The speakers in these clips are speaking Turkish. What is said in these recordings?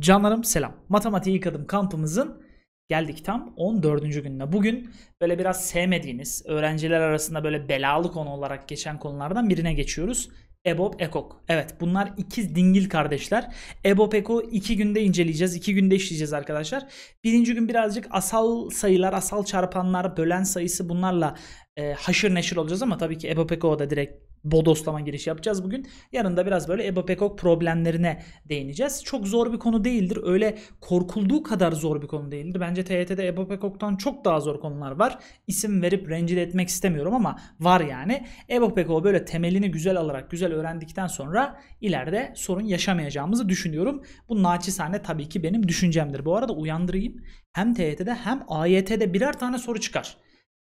Canlarım selam. Matematiği yıkadım kampımızın geldik tam 14. gününe. Bugün böyle biraz sevmediğiniz, öğrenciler arasında böyle belalı konu olarak geçen konulardan birine geçiyoruz. Ebop, EKOK. Evet bunlar iki dingil kardeşler. Ebop, EKOK iki günde inceleyeceğiz. iki günde işleyeceğiz arkadaşlar. Birinci gün birazcık asal sayılar, asal çarpanlar, bölen sayısı bunlarla e, haşır neşir olacağız ama tabii ki ebop, EKOK'a da direkt bodoslama giriş yapacağız bugün. Yarın da biraz böyle EBOPEKOK problemlerine değineceğiz. Çok zor bir konu değildir. Öyle korkulduğu kadar zor bir konu değildir. Bence TYT'de EBOPEKOK'tan çok daha zor konular var. İsim verip rencide etmek istemiyorum ama var yani. Eba böyle temelini güzel alarak, güzel öğrendikten sonra ileride sorun yaşamayacağımızı düşünüyorum. Bu naçizane tabii ki benim düşüncemdir. Bu arada uyandırayım. Hem TYT'de hem AYT'de birer tane soru çıkar.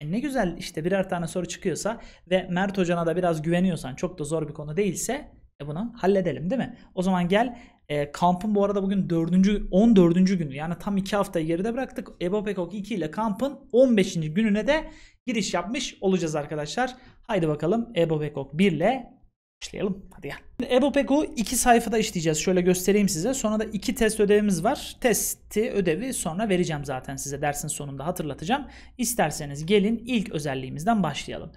E ne güzel işte birer tane soru çıkıyorsa ve Mert hocana da biraz güveniyorsan çok da zor bir konu değilse e bunu halledelim değil mi? O zaman gel e, kampın bu arada bugün 4. 14. günü yani tam 2 haftayı geride bıraktık. Ebo Pekok 2 ile kampın 15. gününe de giriş yapmış olacağız arkadaşlar. Haydi bakalım Ebo Pekok 1 ile İşleyelim. Hadi gel. EboPeco iki sayfada işleyeceğiz. Şöyle göstereyim size. Sonra da iki test ödevimiz var. Testi ödevi sonra vereceğim zaten size. Dersin sonunda hatırlatacağım. İsterseniz gelin ilk özelliğimizden başlayalım.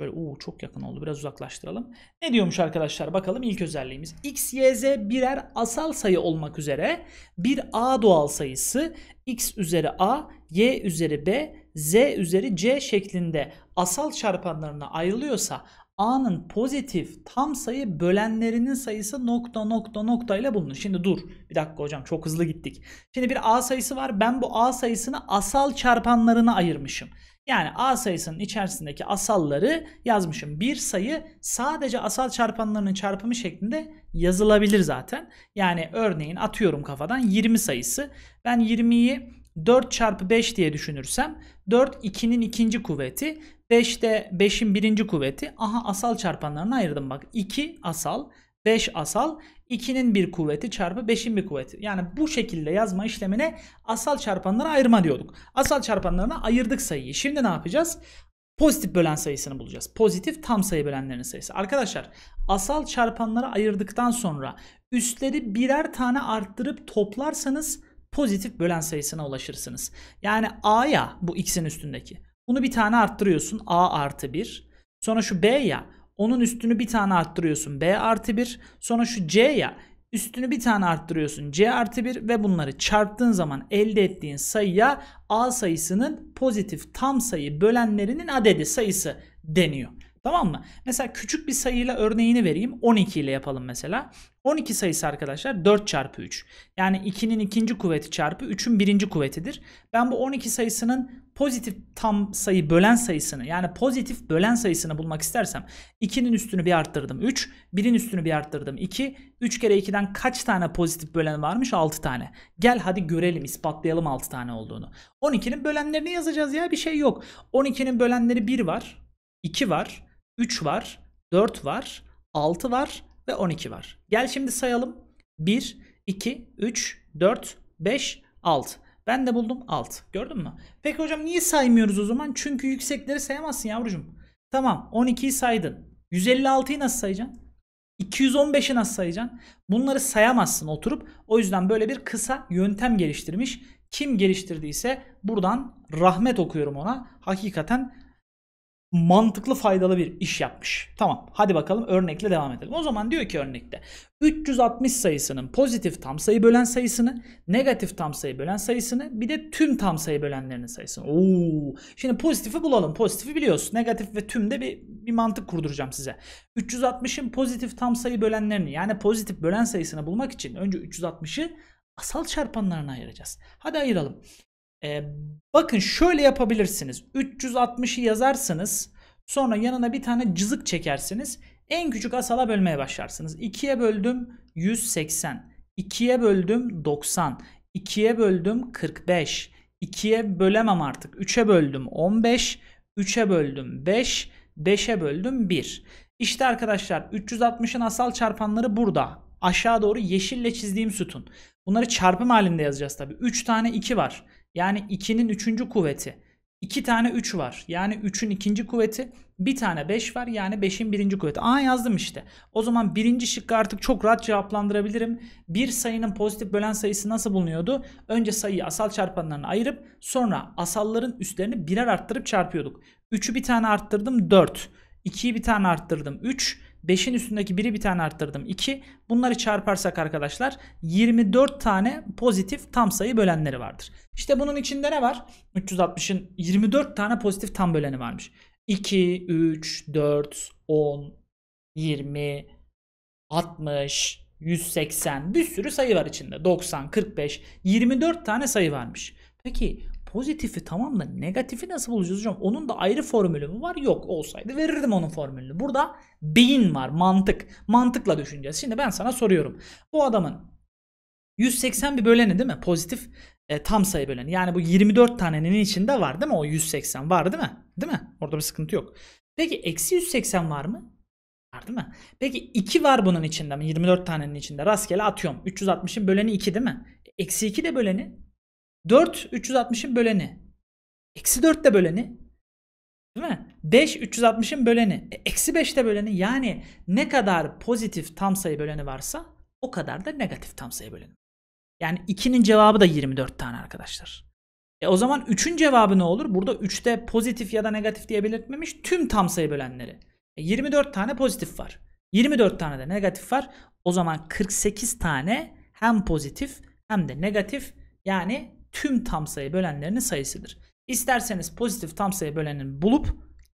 Böyle uu, çok yakın oldu. Biraz uzaklaştıralım. Ne diyormuş arkadaşlar? Bakalım ilk özelliğimiz. X, Y, Z birer asal sayı olmak üzere bir A doğal sayısı X üzeri A, Y üzeri B, Z üzeri C şeklinde asal çarpanlarına ayrılıyorsa A'nın pozitif tam sayı bölenlerinin sayısı nokta nokta nokta ile bulunur. Şimdi dur bir dakika hocam çok hızlı gittik. Şimdi bir A sayısı var ben bu A sayısını asal çarpanlarına ayırmışım. Yani A sayısının içerisindeki asalları yazmışım. Bir sayı sadece asal çarpanlarının çarpımı şeklinde yazılabilir zaten. Yani örneğin atıyorum kafadan 20 sayısı. Ben 20'yi 4 çarpı 5 diye düşünürsem 4 2'nin ikinci kuvveti 5 de 5'in birinci kuvveti. Aha asal çarpanlarını ayırdım bak. 2 asal 5 asal 2'nin bir kuvveti çarpı 5'in bir kuvveti. Yani bu şekilde yazma işlemine asal çarpanları ayırma diyorduk. Asal çarpanlarına ayırdık sayıyı. Şimdi ne yapacağız? Pozitif bölen sayısını bulacağız. Pozitif tam sayı bölenlerinin sayısı. Arkadaşlar asal çarpanlara ayırdıktan sonra üstleri birer tane arttırıp toplarsanız pozitif bölen sayısına ulaşırsınız. Yani a ya bu x'in üstündeki. Bunu bir tane arttırıyorsun a artı 1. Sonra şu b ya onun üstünü bir tane arttırıyorsun b artı 1. Sonra şu c ya üstünü bir tane arttırıyorsun c artı 1 ve bunları çarptığın zaman elde ettiğin sayıya a sayısının pozitif tam sayı bölenlerinin adedi sayısı deniyor. Tamam mı? Mesela küçük bir sayıyla örneğini vereyim. 12 ile yapalım mesela. 12 sayısı arkadaşlar 4 çarpı 3. Yani 2'nin ikinci kuvveti çarpı 3'ün birinci kuvvetidir. Ben bu 12 sayısının pozitif tam sayı bölen sayısını yani pozitif bölen sayısını bulmak istersem 2'nin üstünü bir arttırdım 3, 1'in üstünü bir arttırdım 2. 3 kere 2'den kaç tane pozitif bölen varmış? 6 tane. Gel hadi görelim ispatlayalım 6 tane olduğunu. 12'nin bölenlerini yazacağız ya bir şey yok. 12'nin bölenleri 1 var, 2 var, 3 var, 4 var, 6 var ve 12 var. Gel şimdi sayalım. 1, 2, 3, 4, 5, 6. Ben de buldum 6. Gördün mü? Peki hocam niye saymıyoruz o zaman? Çünkü yüksekleri sayamazsın yavrucuğum. Tamam 12'yi saydın. 156'yı nasıl sayacaksın? 215'i nasıl sayacaksın? Bunları sayamazsın oturup. O yüzden böyle bir kısa yöntem geliştirmiş. Kim geliştirdiyse buradan rahmet okuyorum ona. Hakikaten mantıklı faydalı bir iş yapmış. Tamam hadi bakalım örnekle devam edelim. O zaman diyor ki örnekte 360 sayısının pozitif tam sayı bölen sayısını, negatif tam sayı bölen sayısını bir de tüm tam sayı bölenlerinin sayısını. Oo. Şimdi pozitifi bulalım. Pozitifi biliyorsun. Negatif ve tüm de bir, bir mantık kurduracağım size. 360'ın pozitif tam sayı bölenlerini yani pozitif bölen sayısını bulmak için önce 360'ı asal çarpanlarına ayıracağız. Hadi ayıralım. E, bakın şöyle yapabilirsiniz. 360'ı yazarsınız. Sonra yanına bir tane cızık çekersiniz. En küçük asala bölmeye başlarsınız. 2'ye böldüm 180. 2'ye böldüm 90. 2'ye böldüm 45. 2'ye bölemem artık. 3'e böldüm 15. 3'e böldüm 5. 5'e böldüm 1. İşte arkadaşlar 360'ın asal çarpanları burada. Aşağı doğru yeşille çizdiğim sütun. Bunları çarpım halinde yazacağız tabi. 3 tane 2 var. Yani 2'nin 3. kuvveti. 2 tane 3 var. Yani 3'ün 2. kuvveti. Bir tane 5 var. Yani 5'in 1. kuvveti. Aa yazdım işte. O zaman 1. şıkkı artık çok rahat cevaplandırabilirim. Bir sayının pozitif bölen sayısı nasıl bulunuyordu? Önce sayıyı asal çarpanlarına ayırıp sonra asalların üstlerini birer arttırıp çarpıyorduk. 3'ü bir tane arttırdım 4. 2'yi bir tane arttırdım 3. 5'in üstündeki biri bir tane arttırdım 2. Bunları çarparsak arkadaşlar 24 tane pozitif tam sayı bölenleri vardır. İşte bunun içinde ne var? 360'ın 24 tane pozitif tam böleni varmış. 2, 3, 4, 10, 20, 60, 180 bir sürü sayı var içinde. 90, 45, 24 tane sayı varmış. Peki pozitifi tamam da negatifi nasıl bulacağız hocam? Onun da ayrı formülü mü var? Yok olsaydı verirdim onun formülünü. Burada beyin var mantık. Mantıkla düşüneceğiz. Şimdi ben sana soruyorum. Bu adamın 180 bir böleni değil mi? Pozitif e, tam sayı böleni. Yani bu 24 tanenin içinde var değil mi? O 180 var değil mi? Değil mi? Orada bir sıkıntı yok. Peki eksi 180 var mı? Var değil mi? Peki 2 var bunun içinde mi? 24 tanenin içinde. Rastgele atıyorum. 360'ın böleni 2 değil mi? Eksi 2 de böleni 4 360'ın böleni. Eksi 4 de böleni. Değil mi? 5 360'ın böleni. E, eksi 5 de böleni. Yani ne kadar pozitif tam sayı böleni varsa o kadar da negatif tam sayı böleni. Yani 2'nin cevabı da 24 tane arkadaşlar. E o zaman 3'ün cevabı ne olur? Burada 3'te pozitif ya da negatif diye belirtmemiş tüm tam sayı bölenleri. E 24 tane pozitif var. 24 tane de negatif var. O zaman 48 tane hem pozitif hem de negatif yani tüm tam sayı bölenlerinin sayısıdır. İsterseniz pozitif tam sayı bölenini bulup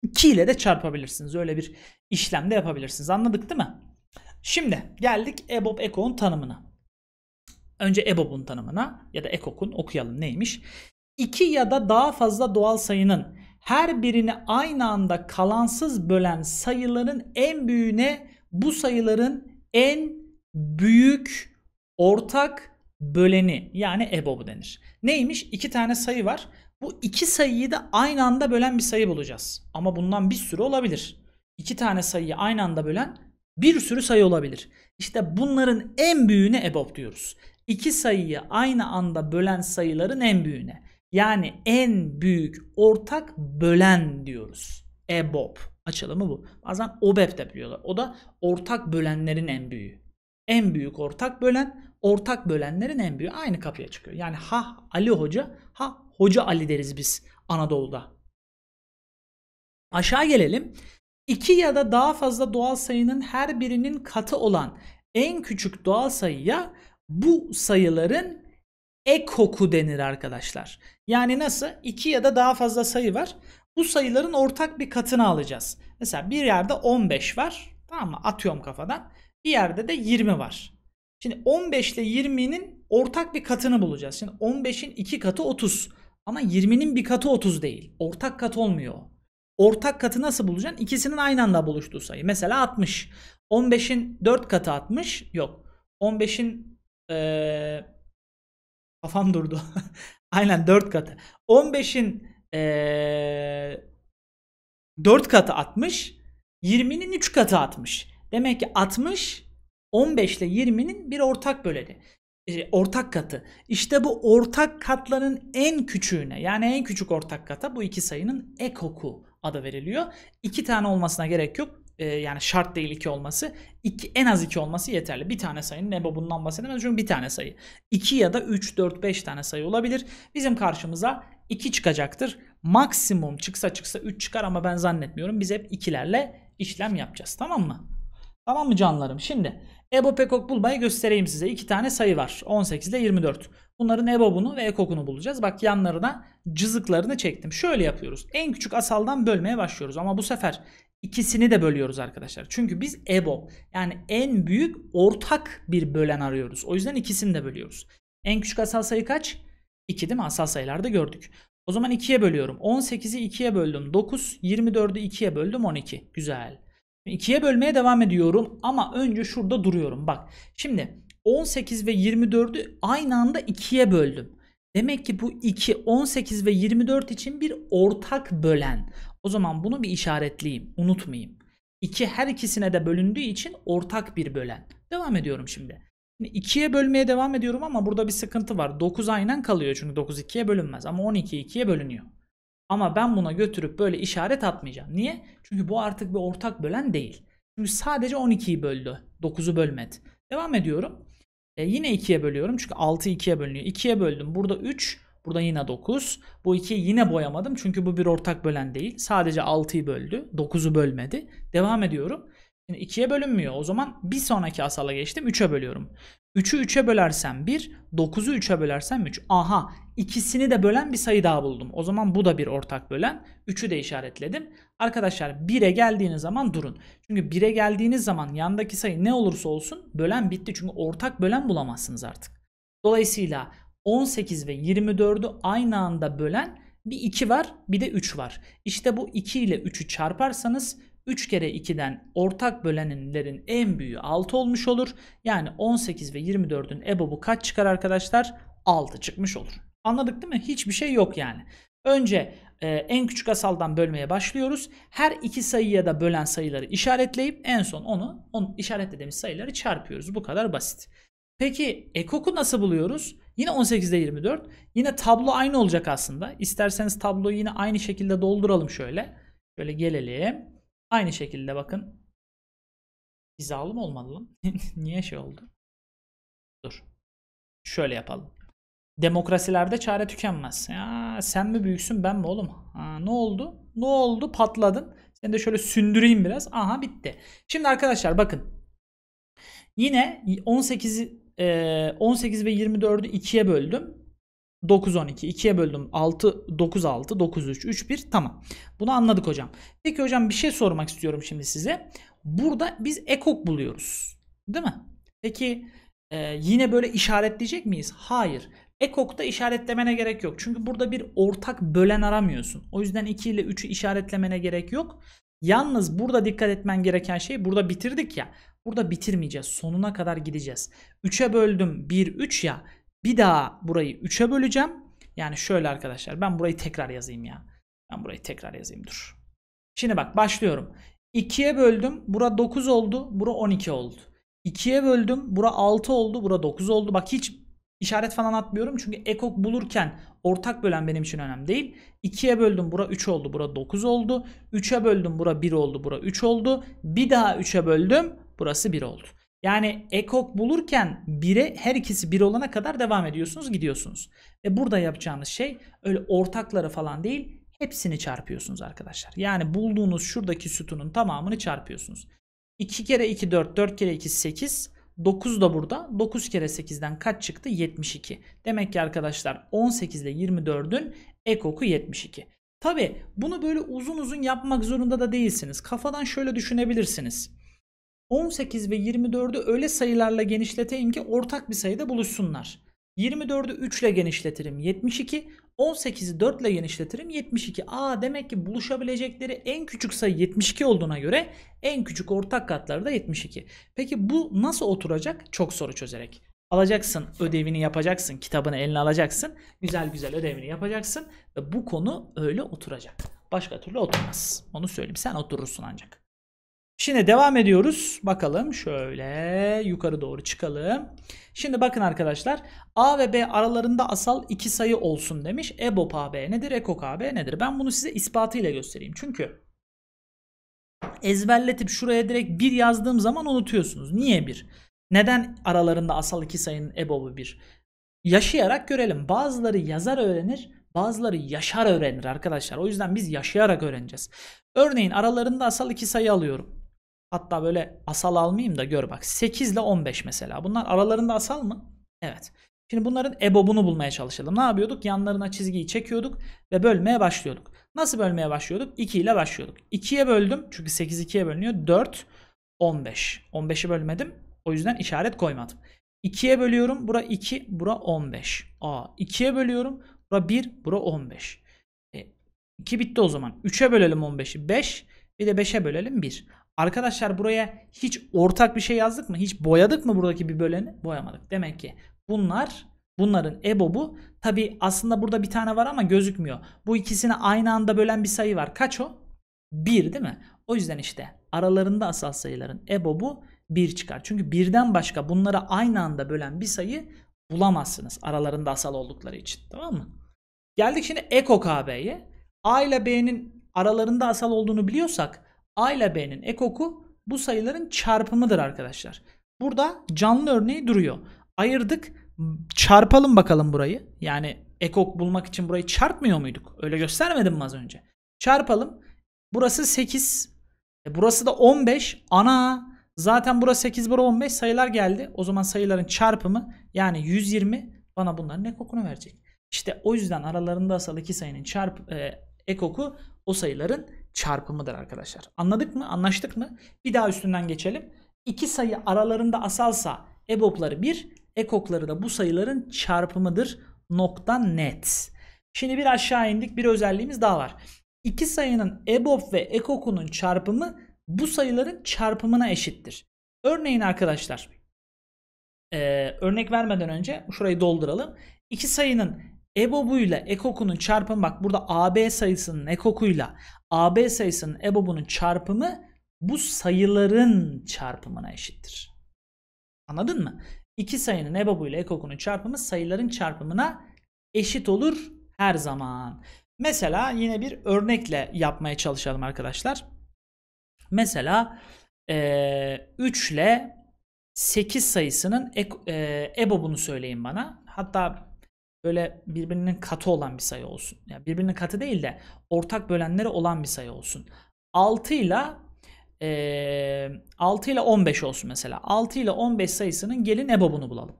2 ile de çarpabilirsiniz. Öyle bir işlem de yapabilirsiniz. Anladık değil mi? Şimdi geldik EBOB ECO'nun tanımına. Önce EBOB'un tanımına ya da ECOK'un okuyalım neymiş. 2 ya da daha fazla doğal sayının her birini aynı anda kalansız bölen sayıların en büyüğüne bu sayıların en büyük ortak böleni yani EBOB denir. Neymiş? İki tane sayı var. Bu iki sayıyı da aynı anda bölen bir sayı bulacağız. Ama bundan bir sürü olabilir. İki tane sayıyı aynı anda bölen bir sürü sayı olabilir. İşte bunların en büyüğüne EBOB diyoruz. İki sayıyı aynı anda bölen sayıların en büyüğüne. Yani en büyük ortak bölen diyoruz. EBOB açılımı bu. Bazen obeb de biliyorlar. O da ortak bölenlerin en büyüğü. En büyük ortak bölen ortak bölenlerin en büyüğü aynı kapıya çıkıyor. Yani ha Ali Hoca, ha Hoca Ali deriz biz Anadolu'da. Aşağı gelelim. İki ya da daha fazla doğal sayının her birinin katı olan en küçük doğal sayıya bu sayıların ekoku denir arkadaşlar. Yani nasıl? İki ya da daha fazla sayı var. Bu sayıların ortak bir katını alacağız. Mesela bir yerde 15 var. Tamam mı? Atıyorum kafadan. Bir yerde de 20 var. Şimdi 15 ile 20'nin ortak bir katını bulacağız. Şimdi 15'in 2 katı 30. Ama 20'nin bir katı 30 değil. Ortak kat olmuyor. Ortak katı nasıl bulacaksın? İkisinin aynı anda buluştuğu sayı. Mesela 60. 15'in 4 katı 60. Yok. 15'in ee, kafam durdu. Aynen 4 katı. 15'in ee, 4 katı 60. 20'nin 3 katı 60. Demek ki 60 15 ile 20'nin bir ortak böleni. E, ortak katı. İşte bu ortak katların en küçüğüne yani en küçük ortak kata bu iki sayının ekoku adı veriliyor. İki tane olmasına gerek yok. Ee, yani şart değil iki olması. İki, en az iki olması yeterli. Bir tane sayının EBO bundan bahsedemez çünkü bir tane sayı. İki ya da üç, dört, beş tane sayı olabilir. Bizim karşımıza iki çıkacaktır. Maksimum çıksa çıksa üç çıkar ama ben zannetmiyorum. Biz hep ikilerle işlem yapacağız tamam mı? Tamam mı canlarım? Şimdi EBOB EKOK bulmayı göstereyim size. İki tane sayı var. 18 ile 24. Bunların EBOB'unu ve EKOK'unu bulacağız. Bak yanlarına cızıklarını çektim. Şöyle yapıyoruz. En küçük asaldan bölmeye başlıyoruz. Ama bu sefer ikisini de bölüyoruz arkadaşlar. Çünkü biz EBO, yani en büyük ortak bir bölen arıyoruz. O yüzden ikisini de bölüyoruz. En küçük asal sayı kaç? 2 değil mi? Asal sayılarda gördük. O zaman 2'ye bölüyorum. 18'i 2'ye böldüm. 9, 24'ü 2'ye böldüm. 12. Güzel. İkiye bölmeye devam ediyorum ama önce şurada duruyorum. Bak şimdi 18 ve 24'ü aynı anda ikiye böldüm. Demek ki bu 2, 18 ve 24 için bir ortak bölen. O zaman bunu bir işaretleyeyim, unutmayayım. 2 her ikisine de bölündüğü için ortak bir bölen. Devam ediyorum şimdi. şimdi 2'ye bölmeye devam ediyorum ama burada bir sıkıntı var. 9 aynen kalıyor çünkü 9 2'ye bölünmez ama 12 2'ye bölünüyor. Ama ben buna götürüp böyle işaret atmayacağım. Niye? Çünkü bu artık bir ortak bölen değil. Çünkü sadece 12'yi böldü. 9'u bölmedi. Devam ediyorum. E, yine 2'ye bölüyorum. Çünkü 6 2'ye bölünüyor. 2'ye böldüm. Burada 3. Burada yine 9. Bu 2'yi yine boyamadım. Çünkü bu bir ortak bölen değil. Sadece 6'yı böldü. 9'u bölmedi. Devam ediyorum. Şimdi 2'ye bölünmüyor. O zaman bir sonraki asala geçtim 3'e bölüyorum. 3'ü 3'e bölersem 1, 9'u 3'e bölersem 3. Aha ikisini de bölen bir sayı daha buldum. O zaman bu da bir ortak bölen. 3'ü de işaretledim. Arkadaşlar 1'e geldiğiniz zaman durun. Çünkü 1'e geldiğiniz zaman yandaki sayı ne olursa olsun bölen bitti. Çünkü ortak bölen bulamazsınız artık. Dolayısıyla 18 ve 24'ü aynı anda bölen bir 2 var bir de 3 var. İşte bu 2 ile 3'ü çarparsanız 3 kere 2'den ortak bölenlerin en büyüğü 6 olmuş olur. Yani 18 ve 24'ün EBOB'u kaç çıkar arkadaşlar? 6 çıkmış olur. Anladık değil mi? Hiçbir şey yok yani. Önce e, en küçük asaldan bölmeye başlıyoruz. Her iki sayıya da bölen sayıları işaretleyip en son onu, onu işaretlediğimiz sayıları çarpıyoruz. Bu kadar basit. Peki ekoku nasıl buluyoruz? Yine 18'de 24. Yine tablo aynı olacak aslında. İsterseniz tabloyu yine aynı şekilde dolduralım şöyle. Şöyle gelelim. Aynı şekilde bakın. Hizalı mı olmalı lan? Niye şey oldu? Dur. Şöyle yapalım. Demokrasilerde çare tükenmez. Ya sen mi büyüksün ben mi oğlum? Ha, ne oldu? Ne oldu? Patladın. Seni de şöyle sündüreyim biraz. Aha bitti. Şimdi arkadaşlar bakın. Yine 18 18 ve 24'ü 2'ye böldüm. 9 12 2'ye böldüm 6 9 6 9 3 3 1 tamam. Bunu anladık hocam. Peki hocam bir şey sormak istiyorum şimdi size. Burada biz ekok buluyoruz. Değil mi? Peki e, yine böyle işaretleyecek miyiz? Hayır. Ekok'ta işaretlemene gerek yok. Çünkü burada bir ortak bölen aramıyorsun. O yüzden 2 ile 3'ü işaretlemene gerek yok. Yalnız burada dikkat etmen gereken şey burada bitirdik ya. Burada bitirmeyeceğiz. Sonuna kadar gideceğiz. 3'e böldüm 1 3 ya. Bir daha burayı 3'e böleceğim. Yani şöyle arkadaşlar ben burayı tekrar yazayım ya. Ben burayı tekrar yazayım dur. Şimdi bak başlıyorum. 2'ye böldüm. Bura 9 oldu. Bura 12 oldu. 2'ye böldüm. Bura 6 oldu. Bura 9 oldu. Bak hiç işaret falan atmıyorum. Çünkü ekok bulurken ortak bölen benim için önemli değil. 2'ye böldüm. Bura 3 oldu. Bura 9 oldu. 3'e böldüm. Bura 1 oldu. Bura 3 oldu. Bir daha 3'e böldüm. Burası 1 oldu. Yani ekok bulurken 1'e her ikisi bir olana kadar devam ediyorsunuz gidiyorsunuz. Ve burada yapacağınız şey öyle ortakları falan değil hepsini çarpıyorsunuz arkadaşlar. Yani bulduğunuz şuradaki sütunun tamamını çarpıyorsunuz. 2 kere 2 4, 4 kere 2 8, 9 da burada. 9 kere 8'den kaç çıktı? 72. Demek ki arkadaşlar 18 ile 24'ün ekoku 72. Tabi bunu böyle uzun uzun yapmak zorunda da değilsiniz. Kafadan şöyle düşünebilirsiniz. 18 ve 24'ü öyle sayılarla genişleteyim ki ortak bir sayıda buluşsunlar. 24'ü 3 ile genişletirim 72. 18'i 4 ile genişletirim 72. Aa demek ki buluşabilecekleri en küçük sayı 72 olduğuna göre en küçük ortak katları da 72. Peki bu nasıl oturacak? Çok soru çözerek. Alacaksın ödevini yapacaksın kitabını eline alacaksın. Güzel güzel ödevini yapacaksın. Ve bu konu öyle oturacak. Başka türlü oturmaz. Onu söyleyeyim sen oturursun ancak. Şimdi devam ediyoruz. Bakalım şöyle yukarı doğru çıkalım. Şimdi bakın arkadaşlar A ve B aralarında asal iki sayı olsun demiş. EBOB AB nedir? EKOK AB nedir? Ben bunu size ispatıyla göstereyim. Çünkü ezberletip şuraya direkt bir yazdığım zaman unutuyorsunuz. Niye bir? Neden aralarında asal iki sayının EBOB'u bir? Yaşayarak görelim. Bazıları yazar öğrenir, bazıları yaşar öğrenir arkadaşlar. O yüzden biz yaşayarak öğreneceğiz. Örneğin aralarında asal iki sayı alıyorum. Hatta böyle asal almayayım da gör bak. 8 ile 15 mesela. Bunlar aralarında asal mı? Evet. Şimdi bunların ebobunu bulmaya çalışalım. Ne yapıyorduk? Yanlarına çizgiyi çekiyorduk ve bölmeye başlıyorduk. Nasıl bölmeye başlıyorduk? 2 ile başlıyorduk. 2'ye böldüm. Çünkü 8 2'ye bölünüyor. 4, 15. 15'i bölmedim. O yüzden işaret koymadım. 2'ye bölüyorum. Bura 2, bura 15. Aa, 2'ye bölüyorum. Bura 1, bura 15. E, 2 bitti o zaman. 3'e bölelim 15'i. 5, bir de 5'e bölelim 1. Arkadaşlar buraya hiç ortak bir şey yazdık mı? Hiç boyadık mı buradaki bir böleni? Boyamadık. Demek ki bunlar bunların EBOB'u tabi aslında burada bir tane var ama gözükmüyor. Bu ikisini aynı anda bölen bir sayı var. Kaç o? 1 değil mi? O yüzden işte aralarında asal sayıların EBOB'u 1 çıkar. Çünkü birden başka bunları aynı anda bölen bir sayı bulamazsınız aralarında asal oldukları için. Tamam mı? Geldik şimdi Eko A ile B'nin aralarında asal olduğunu biliyorsak A ile B'nin ekoku bu sayıların çarpımıdır arkadaşlar. Burada canlı örneği duruyor. Ayırdık. Çarpalım bakalım burayı. Yani ekok bulmak için burayı çarpmıyor muyduk? Öyle göstermedim mi az önce? Çarpalım. Burası 8. E, burası da 15. Ana zaten burası 8 burası 15 sayılar geldi. O zaman sayıların çarpımı yani 120 bana bunların ekokunu verecek. İşte o yüzden aralarında asal iki sayının çarp e, ekoku o sayıların çarpımıdır arkadaşlar. Anladık mı? Anlaştık mı? Bir daha üstünden geçelim. İki sayı aralarında asalsa EBOB'ları 1, ekokları da bu sayıların çarpımıdır. Nokta net. Şimdi bir aşağı indik. Bir özelliğimiz daha var. İki sayının EBOB ve ekokunun çarpımı bu sayıların çarpımına eşittir. Örneğin arkadaşlar e, örnek vermeden önce şurayı dolduralım. İki sayının EBOB'uyla EKOK'unun çarpımı bak burada AB sayısının EKOK'uyla AB sayısının EBOB'unun çarpımı bu sayıların çarpımına eşittir. Anladın mı? İki sayının EBOB'u ile EKOK'unun çarpımı sayıların çarpımına eşit olur her zaman. Mesela yine bir örnekle yapmaya çalışalım arkadaşlar. Mesela e, 3 ile 8 sayısının e, EBOB'unu e söyleyin bana. Hatta böyle birbirinin katı olan bir sayı olsun. Yani birbirinin katı değil de ortak bölenleri olan bir sayı olsun. 6 ile e, 6 ile 15 olsun mesela. 6 ile 15 sayısının gelin ebobunu bulalım.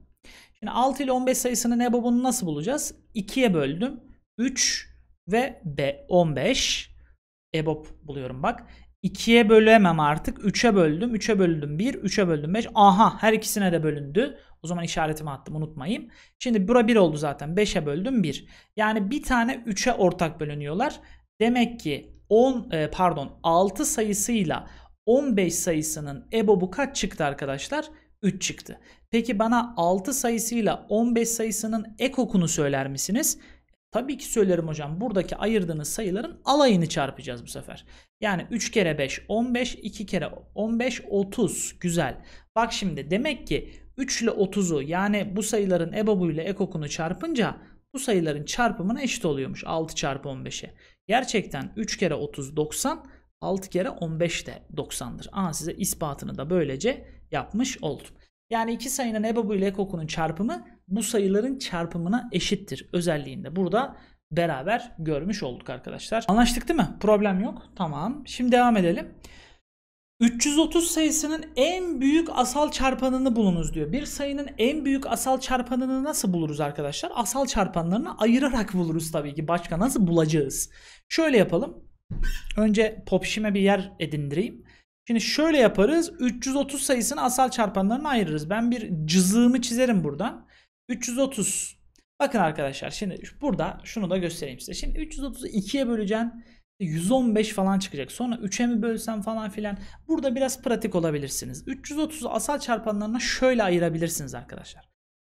Şimdi 6 ile 15 sayısının ebobunu nasıl bulacağız? 2'ye böldüm. 3 ve B 15 ebob buluyorum bak. 2'ye bölemem artık. 3'e böldüm. 3'e böldüm 1. 3'e böldüm 5. Aha her ikisine de bölündü. O zaman işaretimi attım unutmayayım. Şimdi bura 1 oldu zaten. 5'e böldüm 1. Yani bir tane 3'e ortak bölünüyorlar. Demek ki 10 e, pardon 6 sayısıyla 15 sayısının EBOB'u kaç çıktı arkadaşlar? 3 çıktı. Peki bana 6 sayısıyla 15 sayısının ekokunu söyler misiniz? Tabii ki söylerim hocam. Buradaki ayırdığınız sayıların alayını çarpacağız bu sefer. Yani 3 kere 5 15, 2 kere 15 30. Güzel. Bak şimdi demek ki 3 ile 30'u yani bu sayıların EBOB'u ile ekokunu çarpınca bu sayıların çarpımına eşit oluyormuş 6 çarpı 15'e. Gerçekten 3 kere 30 90 6 kere 15 de 90'dır. Aha size ispatını da böylece yapmış oldum. Yani iki sayının EBOB'u ile ekokunun çarpımı bu sayıların çarpımına eşittir özelliğinde. Burada beraber görmüş olduk arkadaşlar. Anlaştık değil mi? Problem yok. Tamam. Şimdi devam edelim. 330 sayısının en büyük asal çarpanını bulunuz diyor. Bir sayının en büyük asal çarpanını nasıl buluruz arkadaşlar? Asal çarpanlarını ayırarak buluruz tabii ki. Başka nasıl bulacağız? Şöyle yapalım. Önce popşime bir yer edindireyim. Şimdi şöyle yaparız. 330 sayısını asal çarpanlarına ayırırız. Ben bir cızığımı çizerim buradan. 330. Bakın arkadaşlar şimdi burada şunu da göstereyim size. Şimdi 330'u 2'ye böleceğim. 115 falan çıkacak. Sonra 3'e mi bölsem falan filan. Burada biraz pratik olabilirsiniz. 330'u asal çarpanlarına şöyle ayırabilirsiniz arkadaşlar.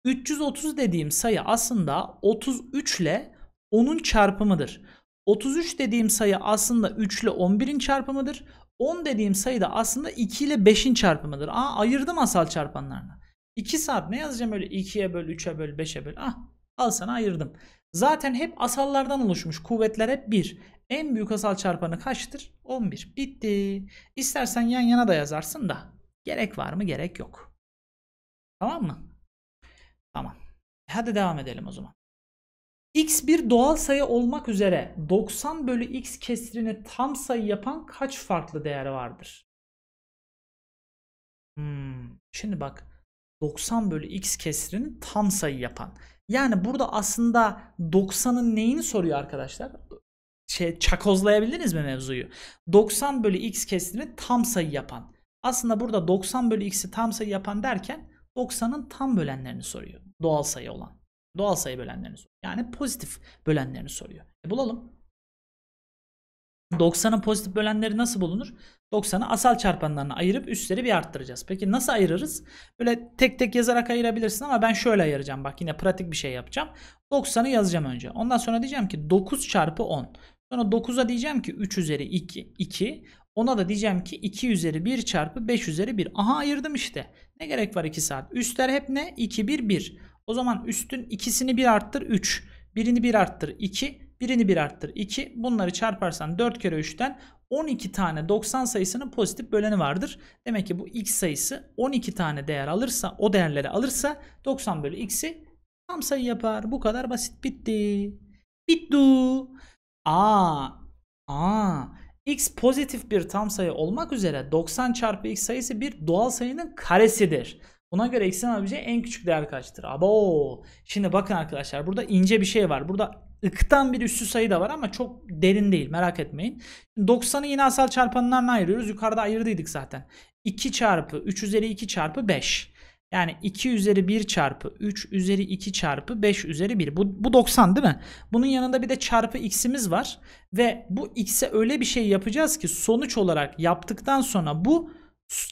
330 dediğim sayı aslında 33 ile 10'un çarpımıdır. 33 dediğim sayı aslında 3 ile 11'in çarpımıdır. 10 dediğim sayı da aslında 2 ile 5'in çarpımıdır. Aa ayırdım asal çarpanlarına. 2 saat ne yazacağım öyle 2'ye böl, 3'e böl, 5'e böl. Ah al sana ayırdım. Zaten hep asallardan oluşmuş. Kuvvetler hep 1. En büyük asal çarpanı kaçtır? 11. Bitti. İstersen yan yana da yazarsın da. Gerek var mı? Gerek yok. Tamam mı? Tamam. E, hadi devam edelim o zaman. X bir doğal sayı olmak üzere 90 bölü X kesrini tam sayı yapan kaç farklı değer vardır? Hmm. Şimdi bak 90 bölü X kesrini tam sayı yapan. Yani burada aslında 90'ın neyini soruyor arkadaşlar? şey çakozlayabildiniz mi mevzuyu? 90 bölü x kesrini tam sayı yapan. Aslında burada 90 bölü x'i tam sayı yapan derken 90'ın tam bölenlerini soruyor. Doğal sayı olan. Doğal sayı bölenlerini soruyor. Yani pozitif bölenlerini soruyor. E bulalım. 90'ın pozitif bölenleri nasıl bulunur? 90'ı asal çarpanlarına ayırıp üstleri bir arttıracağız. Peki nasıl ayırırız? Böyle tek tek yazarak ayırabilirsin ama ben şöyle ayıracağım. Bak yine pratik bir şey yapacağım. 90'ı yazacağım önce. Ondan sonra diyeceğim ki 9 çarpı 10. Sonra 9'a diyeceğim ki 3 üzeri 2, 2. Ona da diyeceğim ki 2 üzeri 1 çarpı 5 üzeri 1. Aha ayırdım işte. Ne gerek var 2 saat? Üstler hep ne? 2, 1, 1. O zaman üstün ikisini 1 arttır 3. Birini 1 arttır 2. Birini 1 arttır 2. Bunları çarparsan 4 kere 3'ten 12 tane 90 sayısının pozitif böleni vardır. Demek ki bu x sayısı 12 tane değer alırsa o değerleri alırsa 90 bölü x'i tam sayı yapar. Bu kadar basit bitti. Bitti. A. A. X pozitif bir tam sayı olmak üzere 90 çarpı x sayısı bir doğal sayının karesidir. Buna göre x'in alabileceği en küçük değer kaçtır? Abo. Şimdi bakın arkadaşlar burada ince bir şey var. Burada ıktan bir üstü sayı da var ama çok derin değil merak etmeyin. 90'ı yine asal çarpanlarına ayırıyoruz. Yukarıda ayırdıydık zaten. 2 çarpı 3 üzeri 2 çarpı 5. Yani 2 üzeri 1 çarpı 3 üzeri 2 çarpı 5 üzeri 1. Bu, bu 90 değil mi? Bunun yanında bir de çarpı x'imiz var. Ve bu x'e öyle bir şey yapacağız ki sonuç olarak yaptıktan sonra bu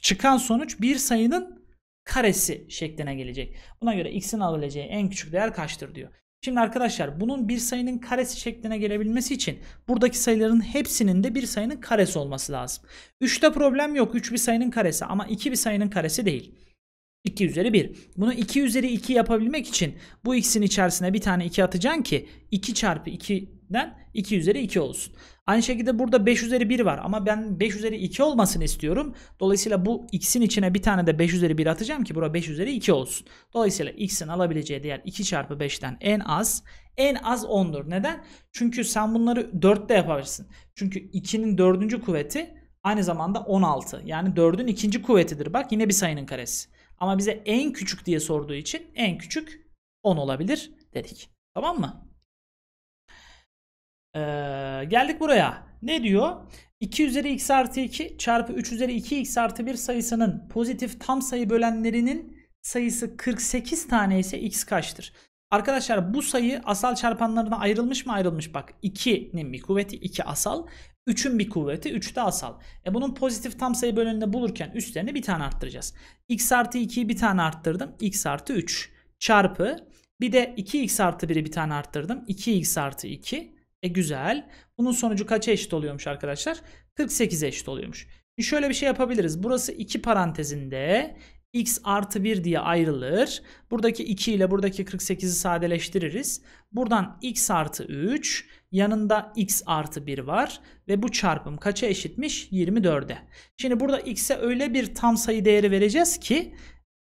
çıkan sonuç bir sayının karesi şeklinde gelecek. Buna göre x'in alabileceği en küçük değer kaçtır diyor. Şimdi arkadaşlar bunun bir sayının karesi şeklinde gelebilmesi için buradaki sayıların hepsinin de bir sayının karesi olması lazım. 3'te problem yok. 3 bir sayının karesi ama 2 bir sayının karesi değil. 2 üzeri 1. Bunu 2 üzeri 2 yapabilmek için bu x'in içerisine bir tane 2 atacaksın ki 2 çarpı 2'den 2 üzeri 2 olsun. Aynı şekilde burada 5 üzeri 1 var ama ben 5 üzeri 2 olmasını istiyorum. Dolayısıyla bu x'in içine bir tane de 5 üzeri 1 atacağım ki bura 5 üzeri 2 olsun. Dolayısıyla x'in alabileceği değer 2 çarpı 5'ten en az en az 10'dur. Neden? Çünkü sen bunları 4'te yapabilirsin. Çünkü 2'nin 4. kuvveti aynı zamanda 16. Yani 4'ün ikinci kuvvetidir. Bak yine bir sayının karesi. Ama bize en küçük diye sorduğu için en küçük 10 olabilir dedik. Tamam mı? Ee, geldik buraya. Ne diyor? 2 üzeri x artı 2 çarpı 3 üzeri 2x artı 1 sayısının pozitif tam sayı bölenlerinin sayısı 48 tane ise x kaçtır? Arkadaşlar bu sayı asal çarpanlarına ayrılmış mı ayrılmış bak 2'nin bir kuvveti 2 asal 3'ün bir kuvveti 3 de asal. E bunun pozitif tam sayı bölününde bulurken üstlerini bir tane arttıracağız. x artı 2'yi bir tane arttırdım. x artı 3 çarpı bir de 2x artı 1'i bir tane arttırdım. 2x artı 2. E güzel. Bunun sonucu kaça eşit oluyormuş arkadaşlar? 48'e eşit oluyormuş. Şimdi şöyle bir şey yapabiliriz. Burası 2 parantezinde x artı 1 diye ayrılır. Buradaki 2 ile buradaki 48'i sadeleştiririz. Buradan x artı 3 Yanında x artı 1 var ve bu çarpım kaça eşitmiş? 24'e. Şimdi burada x'e öyle bir tam sayı değeri vereceğiz ki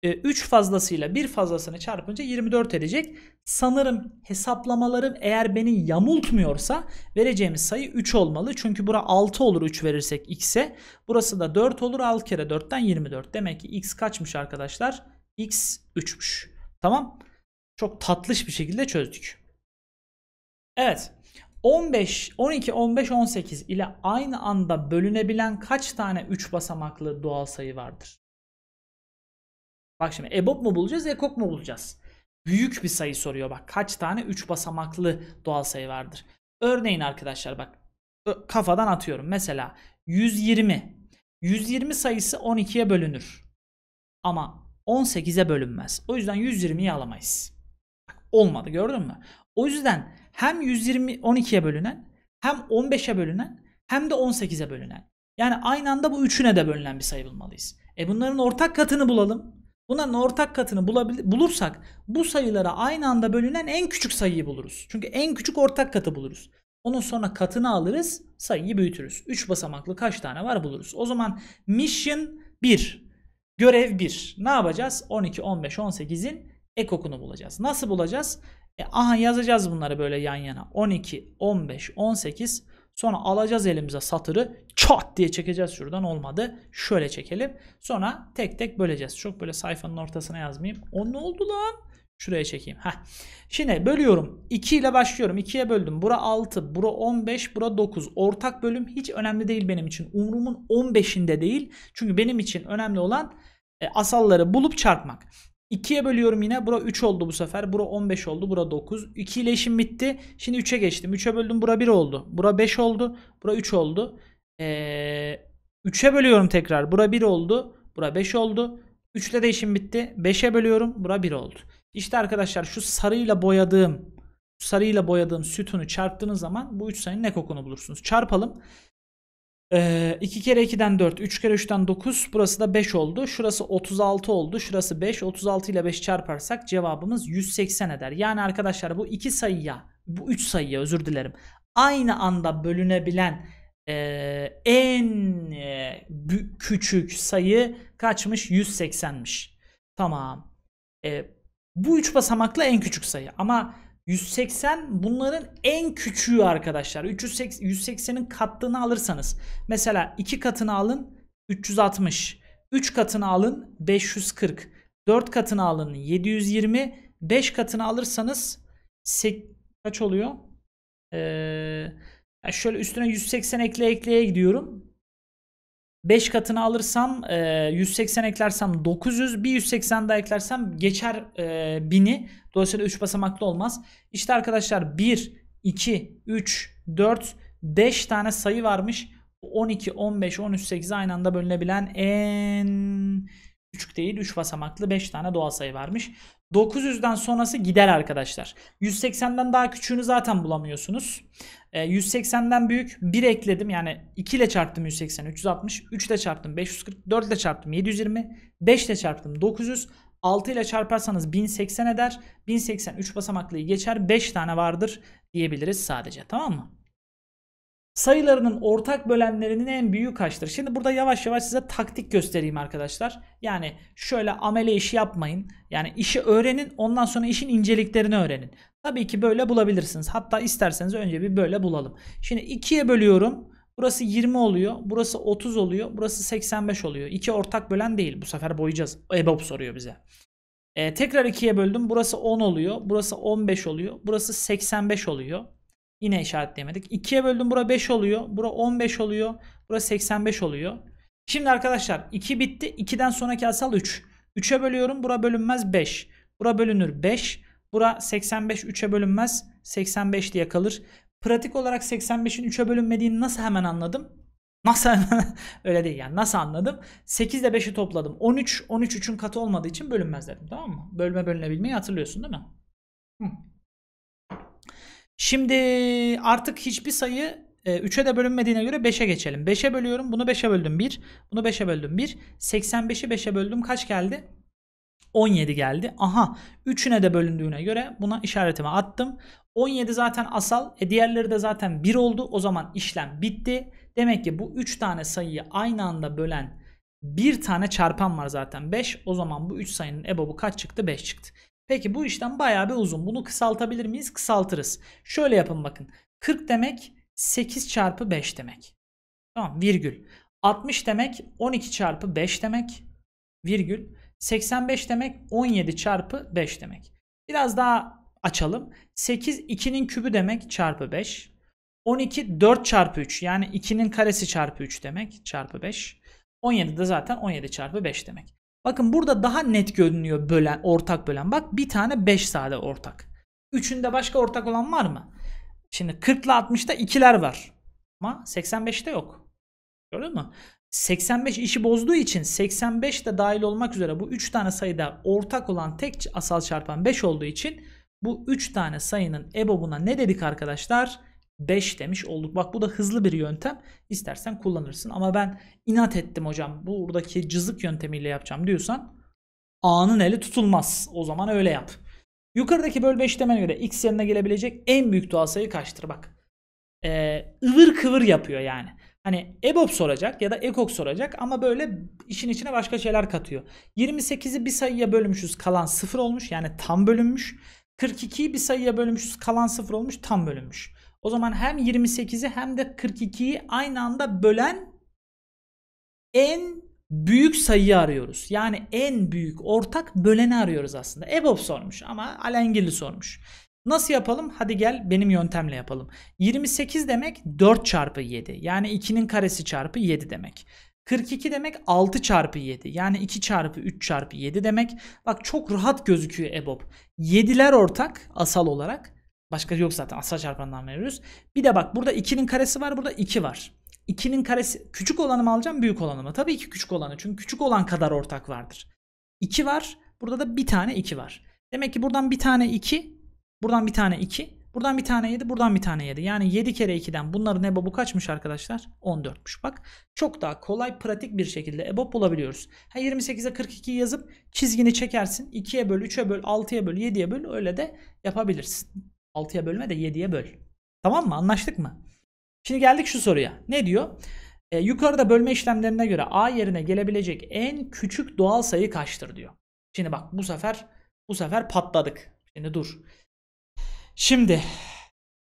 3 e, fazlasıyla 1 fazlasını çarpınca 24 edecek. Sanırım hesaplamalarım eğer beni yamultmuyorsa vereceğimiz sayı 3 olmalı. Çünkü bura 6 olur 3 verirsek x'e. Burası da 4 olur 6 kere 4'ten 24. Demek ki x kaçmış arkadaşlar? x 3'müş. Tamam. Çok tatlış bir şekilde çözdük. Evet. 15, 12, 15, 18 ile aynı anda bölünebilen kaç tane 3 basamaklı doğal sayı vardır? Bak şimdi EBOB mu bulacağız, EKOK mu bulacağız? Büyük bir sayı soruyor bak. Kaç tane 3 basamaklı doğal sayı vardır? Örneğin arkadaşlar bak kafadan atıyorum. Mesela 120. 120 sayısı 12'ye bölünür. Ama 18'e bölünmez. O yüzden 120'yi alamayız. Bak, olmadı gördün mü? O yüzden hem 120 12'ye bölünen hem 15'e bölünen hem de 18'e bölünen. Yani aynı anda bu üçüne de bölünen bir sayı bulmalıyız. E bunların ortak katını bulalım. Bunların ortak katını bulursak bu sayılara aynı anda bölünen en küçük sayıyı buluruz. Çünkü en küçük ortak katı buluruz. Onun sonra katını alırız, sayıyı büyütürüz. 3 basamaklı kaç tane var buluruz. O zaman mission 1, görev 1. Ne yapacağız? 12, 15, 18'in ekokunu bulacağız. Nasıl bulacağız? E, aha yazacağız bunları böyle yan yana. 12, 15, 18. Sonra alacağız elimize satırı. Çat diye çekeceğiz şuradan. Olmadı. Şöyle çekelim. Sonra tek tek böleceğiz. Çok böyle sayfanın ortasına yazmayayım. O ne oldu lan? Şuraya çekeyim. Heh. Şimdi bölüyorum. 2 ile başlıyorum. 2'ye böldüm. Bura 6, bura 15, bura 9. Ortak bölüm hiç önemli değil benim için. Umrumun 15'inde değil. Çünkü benim için önemli olan e, asalları bulup çarpmak. 2'ye bölüyorum yine. Bura 3 oldu bu sefer. Bura 15 oldu. Bura 9. 2 ile işim bitti. Şimdi 3'e geçtim. 3'e böldüm. Bura 1 oldu. Bura 5 oldu. Bura 3 oldu. Ee, 3'e bölüyorum tekrar. Bura 1 oldu. Bura 5 oldu. 3'le de işim bitti. 5'e bölüyorum. Bura 1 oldu. İşte arkadaşlar şu sarıyla boyadığım sarıyla boyadığım sütunu çarptığınız zaman bu üç sayının ne kokunu bulursunuz. Çarpalım. Ee, 2 kere 2'den 4, 3 kere 3'ten 9, burası da 5 oldu. Şurası 36 oldu, şurası 5. 36 ile 5 çarparsak cevabımız 180 eder. Yani arkadaşlar bu iki sayıya, bu 3 sayıya özür dilerim. Aynı anda bölünebilen e, en e, küçük sayı kaçmış? 180'miş. Tamam. E, bu 3 basamaklı en küçük sayı ama 180 bunların en küçüğü arkadaşlar. 380 180'in katlını alırsanız mesela 2 katını alın 360. 3 katını alın 540. 4 katını alın 720. 5 katını alırsanız kaç oluyor? Ee, şöyle üstüne 180 ekle ekleye gidiyorum. 5 katını alırsam e, 180 eklersem 900 bir 180 daha eklersem geçer e, 1000'i. Dolayısıyla 3 basamaklı olmaz. İşte arkadaşlar 1, 2, 3, 4, 5 tane sayı varmış. 12, 15, 13, 8 aynı anda bölünebilen en Küçük değil 3 basamaklı 5 tane doğal sayı varmış. 900'den sonrası gider arkadaşlar. 180'den daha küçüğünü zaten bulamıyorsunuz. 180'den ee, büyük 1 ekledim. Yani 2 ile çarptım 180, 360. 3 ile çarptım 540, 4 ile çarptım 720, 5 ile çarptım 900. 6 ile çarparsanız 1080 eder. 1080 3 basamaklıyı geçer. 5 tane vardır diyebiliriz sadece. Tamam mı? Sayılarının ortak bölenlerinin en büyüğü kaçtır? Şimdi burada yavaş yavaş size taktik göstereyim arkadaşlar. Yani şöyle amele işi yapmayın. Yani işi öğrenin ondan sonra işin inceliklerini öğrenin. Tabii ki böyle bulabilirsiniz. Hatta isterseniz önce bir böyle bulalım. Şimdi 2'ye bölüyorum. Burası 20 oluyor. Burası 30 oluyor. Burası 85 oluyor. 2 ortak bölen değil. Bu sefer boyayacağız. EBOB soruyor bize. Ee, tekrar 2'ye böldüm. Burası 10 oluyor. Burası 15 oluyor. Burası 85 oluyor. Yine işaretleyemedik. 2'ye böldüm bura 5 oluyor. Bura 15 oluyor. Bura 85 oluyor. Şimdi arkadaşlar 2 bitti. 2'den sonraki asal 3. 3'e bölüyorum. Bura bölünmez 5. Bura bölünür 5. Bura 85 3'e bölünmez. 85 diye kalır. Pratik olarak 85'in 3'e bölünmediğini nasıl hemen anladım? Nasıl öyle değil yani nasıl anladım? 8 ile 5'i topladım. 13, 13 3'ün katı olmadığı için bölünmez dedim tamam mı? Bölme bölünebilmeyi hatırlıyorsun değil mi? Hı. Şimdi artık hiçbir sayı 3'e de bölünmediğine göre 5'e geçelim. 5'e bölüyorum. Bunu 5'e böldüm 1. Bunu 5'e böldüm 1. 85'i 5'e böldüm. Kaç geldi? 17 geldi. Aha 3'üne de bölündüğüne göre buna işaretimi attım. 17 zaten asal. E diğerleri de zaten 1 oldu. O zaman işlem bitti. Demek ki bu 3 tane sayıyı aynı anda bölen bir tane çarpan var zaten 5. O zaman bu 3 sayının ebobu kaç çıktı? 5 çıktı. Peki bu işlem bayağı bir uzun. Bunu kısaltabilir miyiz? Kısaltırız. Şöyle yapın bakın. 40 demek 8 çarpı 5 demek. Tamam virgül. 60 demek 12 çarpı 5 demek. Virgül. 85 demek 17 çarpı 5 demek. Biraz daha açalım. 8 2'nin kübü demek çarpı 5. 12 4 çarpı 3 yani 2'nin karesi çarpı 3 demek çarpı 5. 17 de zaten 17 çarpı 5 demek. Bakın burada daha net görünüyor bölen, ortak bölen. Bak bir tane 5 sade ortak. Üçünde başka ortak olan var mı? Şimdi 40 ile 60'ta ikiler var. Ama 85'te yok. Gördün mü? 85 işi bozduğu için 85 de dahil olmak üzere bu 3 tane sayıda ortak olan tek asal çarpan 5 olduğu için bu 3 tane sayının EBOB'una ne dedik arkadaşlar? 5 demiş olduk. Bak bu da hızlı bir yöntem. İstersen kullanırsın. Ama ben inat ettim hocam. Buradaki cızık yöntemiyle yapacağım diyorsan A'nın eli tutulmaz. O zaman öyle yap. Yukarıdaki bölme işlemine göre x yerine gelebilecek en büyük doğal sayı kaçtır? Bak ee, ıvır kıvır yapıyor yani. Hani EBOB soracak ya da EKOK soracak ama böyle işin içine başka şeyler katıyor. 28'i bir sayıya bölmüşüz kalan 0 olmuş yani tam bölünmüş. 42'yi bir sayıya bölmüşüz kalan 0 olmuş tam bölünmüş. O zaman hem 28'i hem de 42'yi aynı anda bölen en büyük sayıyı arıyoruz. Yani en büyük ortak böleni arıyoruz aslında. EBOB sormuş ama alengirli sormuş. Nasıl yapalım? Hadi gel benim yöntemle yapalım. 28 demek 4 çarpı 7. Yani 2'nin karesi çarpı 7 demek. 42 demek 6 çarpı 7. Yani 2 çarpı 3 çarpı 7 demek. Bak çok rahat gözüküyor EBOB. 7'ler ortak asal olarak. Başka yok zaten asal çarpanlar veriyoruz. Bir de bak burada 2'nin karesi var burada 2 var. 2'nin karesi küçük olanı mı alacağım büyük olanı mı? Tabii ki küçük olanı çünkü küçük olan kadar ortak vardır. 2 var burada da bir tane 2 var. Demek ki buradan bir tane 2 buradan bir tane 2 buradan bir tane 7 buradan bir tane 7. Yani 7 kere 2'den bunların EBOB'u kaçmış arkadaşlar? 14'müş bak. Çok daha kolay pratik bir şekilde EBOB bulabiliyoruz. 28'e 42 yazıp çizgini çekersin. 2'ye böl 3'e böl 6'ya böl 7'ye böl öyle de yapabilirsin. 6'ya bölme de 7'ye böl. Tamam mı? Anlaştık mı? Şimdi geldik şu soruya. Ne diyor? E, yukarıda bölme işlemlerine göre a yerine gelebilecek en küçük doğal sayı kaçtır diyor. Şimdi bak bu sefer bu sefer patladık. Şimdi dur. Şimdi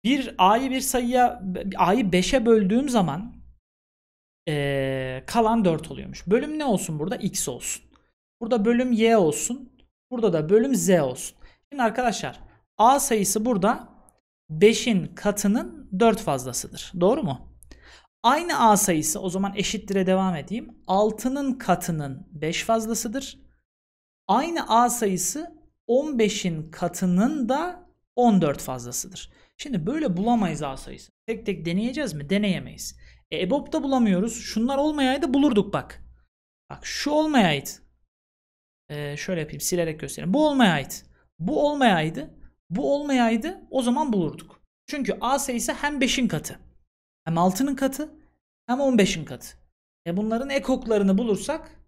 bir a'yı bir sayıya a'yı 5'e böldüğüm zaman e, kalan 4 oluyormuş. Bölüm ne olsun burada? X olsun. Burada bölüm y olsun. Burada da bölüm z olsun. Şimdi arkadaşlar A sayısı burada 5'in katının 4 fazlasıdır. Doğru mu? Aynı A sayısı o zaman eşittire devam edeyim. 6'nın katının 5 fazlasıdır. Aynı A sayısı 15'in katının da 14 fazlasıdır. Şimdi böyle bulamayız A sayısı. Tek tek deneyeceğiz mi? Deneyemeyiz. E, EBOB'da bulamıyoruz. Şunlar olmayaydı bulurduk bak. Bak şu olmayaydı. E, şöyle yapayım silerek göstereyim. Bu olmayaydı. Bu olmayaydı. Bu olmayaydı o zaman bulurduk. Çünkü A sayısı hem 5'in katı hem 6'nın katı hem 15'in katı. E bunların ekoklarını bulursak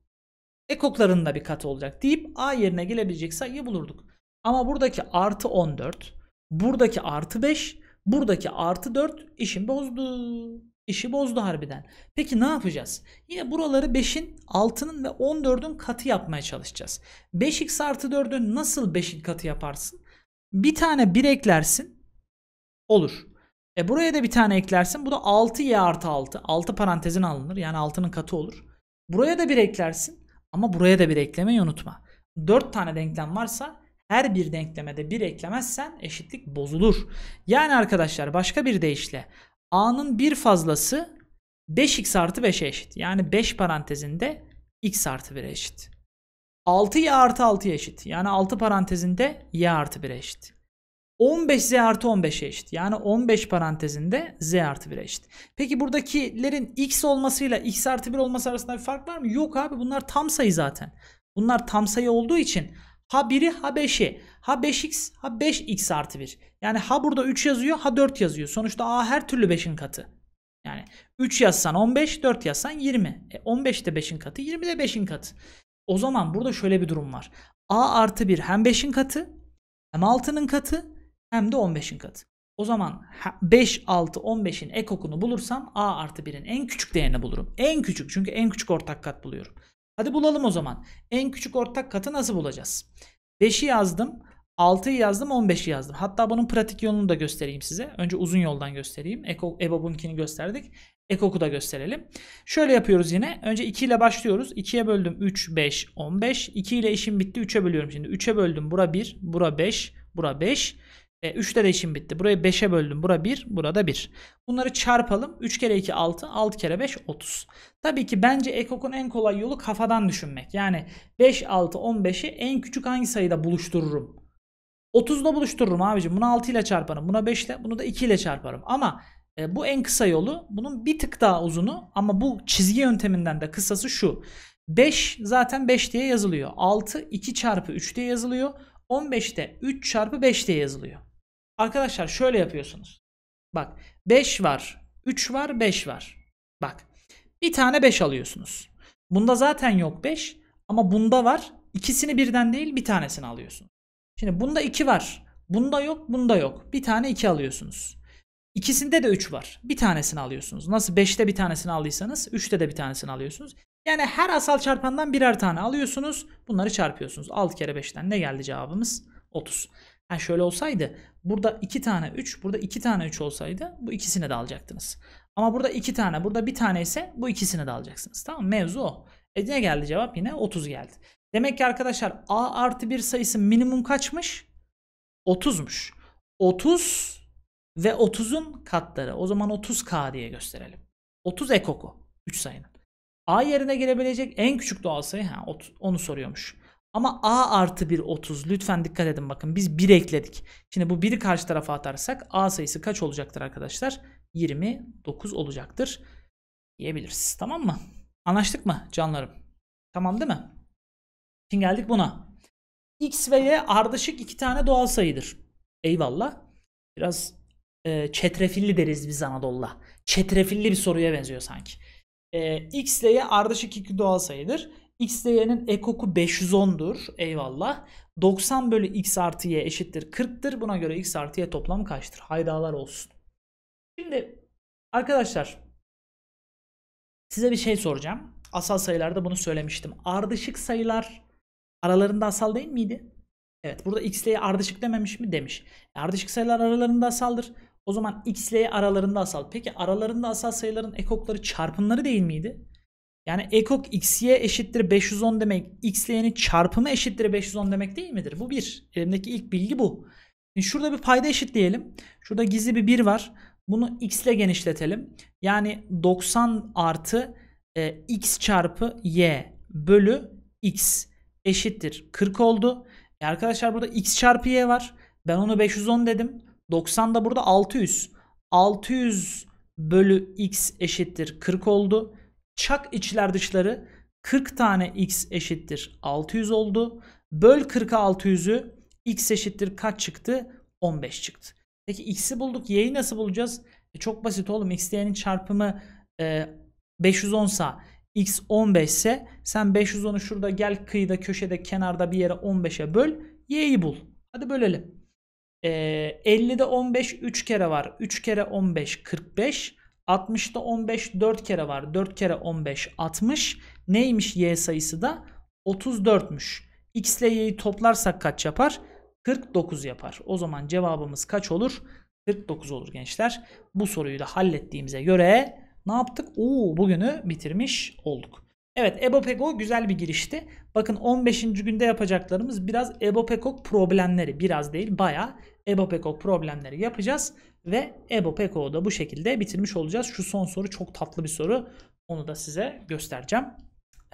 ekoklarının da bir katı olacak deyip A yerine gelebilecek sayıyı bulurduk. Ama buradaki artı 14, buradaki artı 5, buradaki artı 4 işin bozdu. İşi bozdu harbiden. Peki ne yapacağız? Yine buraları 5'in, 6'nın ve 14'ün katı yapmaya çalışacağız. 5x artı 4'ü nasıl 5'in katı yaparsın? Bir tane 1 eklersin. Olur. E buraya da bir tane eklersin. Bu da 6y artı 6. 6 parantezin alınır. Yani 6'nın katı olur. Buraya da bir eklersin. Ama buraya da bir eklemeyi unutma. 4 tane denklem varsa her bir denklemede bir eklemezsen eşitlik bozulur. Yani arkadaşlar başka bir deyişle a'nın bir fazlası 5x artı 5'e eşit. Yani 5 parantezinde x artı 1'e eşit. 6 y artı 6 eşit. Yani 6 parantezinde y artı 1 eşit. 15 z artı 15 eşit. Yani 15 parantezinde z artı 1 eşit. Peki buradakilerin x olmasıyla x artı 1 olması arasında bir fark var mı? Yok abi bunlar tam sayı zaten. Bunlar tam sayı olduğu için ha 1'i ha 5'i. Ha 5x ha 5x artı 1. Yani ha burada 3 yazıyor ha 4 yazıyor. Sonuçta a her türlü 5'in katı. Yani 3 yazsan 15, 4 yazsan 20. E 15 de 5'in katı, 20 de 5'in katı. O zaman burada şöyle bir durum var. A artı 1 hem 5'in katı hem 6'nın katı hem de 15'in katı. O zaman 5, 6, 15'in ekokunu bulursam A artı 1'in en küçük değerini bulurum. En küçük çünkü en küçük ortak kat buluyorum. Hadi bulalım o zaman. En küçük ortak katı nasıl bulacağız? 5'i yazdım. 6'yı yazdım 15'i yazdım. Hatta bunun pratik yolunu da göstereyim size. Önce uzun yoldan göstereyim. Ekok EBAB'ınkini gösterdik. Ekoku da gösterelim. Şöyle yapıyoruz yine. Önce 2 ile başlıyoruz. 2'ye böldüm 3, 5, 15. 2 ile işim bitti. 3'e bölüyorum şimdi. 3'e böldüm. Bura 1, bura 5, bura 5. E, 3'te de işim bitti. Burayı 5'e böldüm. Bura 1, burada 1. Bunları çarpalım. 3 kere 2 6, 6 kere 5 30. Tabii ki bence ekokun en kolay yolu kafadan düşünmek. Yani 5, 6, 15'i en küçük hangi sayıda buluştururum? 30'da buluştururum abicim. Bunu 6 ile çarparım. Buna 5 ile, bunu da 2 ile çarparım. Ama e, bu en kısa yolu. Bunun bir tık daha uzunu ama bu çizgi yönteminden de kısası şu. 5 zaten 5 diye yazılıyor. 6 2 çarpı 3 diye yazılıyor. de 3 çarpı 5 diye yazılıyor. Arkadaşlar şöyle yapıyorsunuz. Bak 5 var, 3 var, 5 var. Bak bir tane 5 alıyorsunuz. Bunda zaten yok 5 ama bunda var. İkisini birden değil bir tanesini alıyorsunuz. Şimdi bunda 2 var. Bunda yok, bunda yok. Bir tane 2 alıyorsunuz. İkisinde de 3 var. Bir tanesini alıyorsunuz. Nasıl 5'te bir tanesini aldıysanız 3'te de bir tanesini alıyorsunuz. Yani her asal çarpandan birer tane alıyorsunuz. Bunları çarpıyorsunuz. 6 kere 5'ten ne geldi cevabımız? 30. Ha yani şöyle olsaydı burada 2 tane 3, burada 2 tane 3 olsaydı bu ikisini de alacaktınız. Ama burada 2 tane, burada bir tane ise bu ikisini de alacaksınız. Tamam Mevzu o. E ne geldi cevap? Yine 30 geldi. Demek ki arkadaşlar A artı 1 sayısı minimum kaçmış? 30'muş. 30 ve 30'un katları. O zaman 30K diye gösterelim. 30 ekoku 3 sayının. A yerine gelebilecek en küçük doğal sayı ha, onu soruyormuş. Ama A artı 1 30. Lütfen dikkat edin bakın biz 1 ekledik. Şimdi bu 1'i karşı tarafa atarsak A sayısı kaç olacaktır arkadaşlar? 29 olacaktır diyebiliriz. Tamam mı? Anlaştık mı canlarım? Tamam değil mi? Şimdi geldik buna. X ve Y ardışık iki tane doğal sayıdır. Eyvallah. Biraz e, çetrefilli deriz biz Anadolu'da. Çetrefilli bir soruya benziyor sanki. E, X ile Y ardışık iki doğal sayıdır. X ile Y'nin ekoku 510'dur. Eyvallah. 90 bölü X artı Y eşittir 40'tır. Buna göre X artı Y toplam kaçtır? Haydalar olsun. Şimdi arkadaşlar size bir şey soracağım. Asal sayılarda bunu söylemiştim. Ardışık sayılar aralarında asal değil miydi? Evet burada x x'le ardışık dememiş mi? Demiş. E, ardışık sayılar aralarında asaldır. O zaman x ile aralarında asal. Peki aralarında asal sayıların ekokları çarpımları değil miydi? Yani ekok x'ye eşittir 510 demek x ile y'nin çarpımı eşittir 510 demek değil midir? Bu bir. Elimdeki ilk bilgi bu. Şimdi şurada bir payda eşitleyelim. Şurada gizli bir 1 var. Bunu x ile genişletelim. Yani 90 artı e, x çarpı y bölü x eşittir 40 oldu. E arkadaşlar burada x çarpı y var. Ben onu 510 dedim. 90 da burada 600. 600 bölü x eşittir 40 oldu. Çak içler dışları 40 tane x eşittir 600 oldu. Böl 40'a 600'ü x eşittir kaç çıktı? 15 çıktı. Peki x'i bulduk. Y'yi nasıl bulacağız? E çok basit oğlum. x y'nin çarpımı e, 510 sa x 15 ise sen 510'u şurada gel kıyıda köşede kenarda bir yere 15'e böl. Y'yi bul. Hadi bölelim. E, 50'de 15 3 kere var. 3 kere 15 45. 60'da 15 4 kere var. 4 kere 15 60. Neymiş y sayısı da? 34'müş. X ile y'yi toplarsak kaç yapar? 49 yapar. O zaman cevabımız kaç olur? 49 olur gençler. Bu soruyu da hallettiğimize göre ne yaptık? Oo, bugünü bitirmiş olduk. Evet Ebopego güzel bir girişti. Bakın 15. günde yapacaklarımız biraz Ebopekok problemleri. Biraz değil baya Ebopekok problemleri yapacağız. Ve Ebopekok'u da bu şekilde bitirmiş olacağız. Şu son soru çok tatlı bir soru. Onu da size göstereceğim.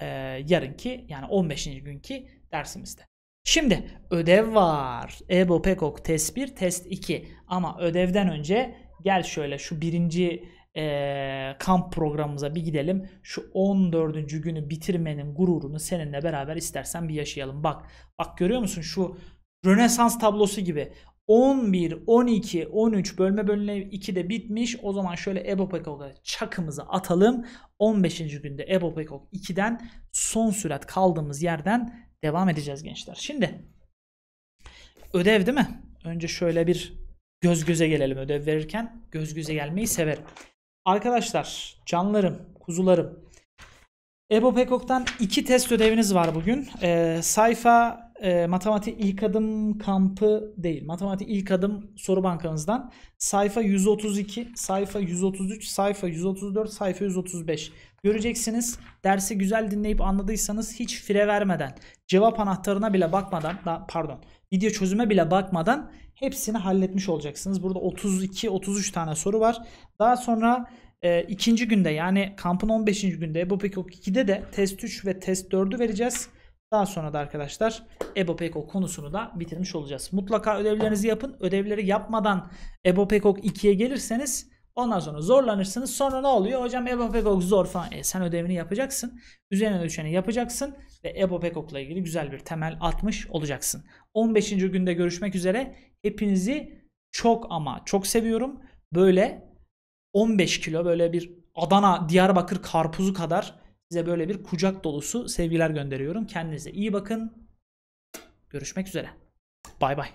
Ee, yarınki yani 15. günkü dersimizde. Şimdi ödev var. Ebopekok test 1, test 2. Ama ödevden önce gel şöyle şu birinci e, kamp programımıza bir gidelim. Şu 14. günü bitirmenin gururunu seninle beraber istersen bir yaşayalım. Bak, bak görüyor musun şu Rönesans tablosu gibi. 11, 12, 13 bölme bölüne de bitmiş. O zaman şöyle Ebo Pekok'a çakımızı atalım. 15. günde Ebo Pekok 2'den son sürat kaldığımız yerden devam edeceğiz gençler. Şimdi ödev değil mi? Önce şöyle bir göz göze gelelim ödev verirken. Göz göze gelmeyi severim. Arkadaşlar canlarım, kuzularım. Ebo Pekok'tan iki test ödeviniz var bugün. Ee, sayfa e, matematik ilk adım kampı değil. Matematik ilk adım soru bankanızdan sayfa 132, sayfa 133, sayfa 134, sayfa 135. Göreceksiniz dersi güzel dinleyip anladıysanız hiç fire vermeden, cevap anahtarına bile bakmadan, pardon video çözüme bile bakmadan hepsini halletmiş olacaksınız. Burada 32-33 tane soru var. Daha sonra e, ikinci günde yani kampın 15. günde EBOPEKOK 2'de de test 3 ve test 4'ü vereceğiz. Daha sonra da arkadaşlar EBOPEKOK konusunu da bitirmiş olacağız. Mutlaka ödevlerinizi yapın. Ödevleri yapmadan EBOPEKOK 2'ye gelirseniz Ondan sonra zorlanırsınız. Sonra ne oluyor? Hocam Ebopekok zor falan. E, sen ödevini yapacaksın. Üzerine düşeni yapacaksın. Ve Ebopekok'la ilgili güzel bir temel atmış olacaksın. 15. günde görüşmek üzere. Hepinizi çok ama çok seviyorum. Böyle 15 kilo böyle bir Adana Diyarbakır karpuzu kadar size böyle bir kucak dolusu sevgiler gönderiyorum. Kendinize iyi bakın. Görüşmek üzere. Bay bay.